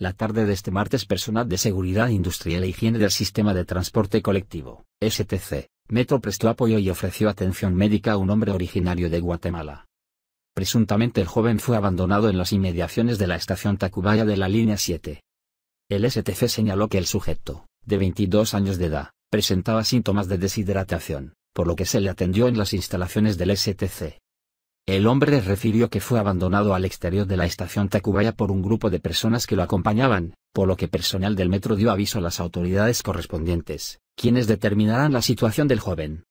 La tarde de este martes personal de seguridad industrial e higiene del sistema de transporte colectivo, STC, Metro prestó apoyo y ofreció atención médica a un hombre originario de Guatemala. Presuntamente el joven fue abandonado en las inmediaciones de la estación Tacubaya de la línea 7. El STC señaló que el sujeto, de 22 años de edad, presentaba síntomas de deshidratación, por lo que se le atendió en las instalaciones del STC. El hombre refirió que fue abandonado al exterior de la estación Tacubaya por un grupo de personas que lo acompañaban, por lo que personal del metro dio aviso a las autoridades correspondientes, quienes determinarán la situación del joven.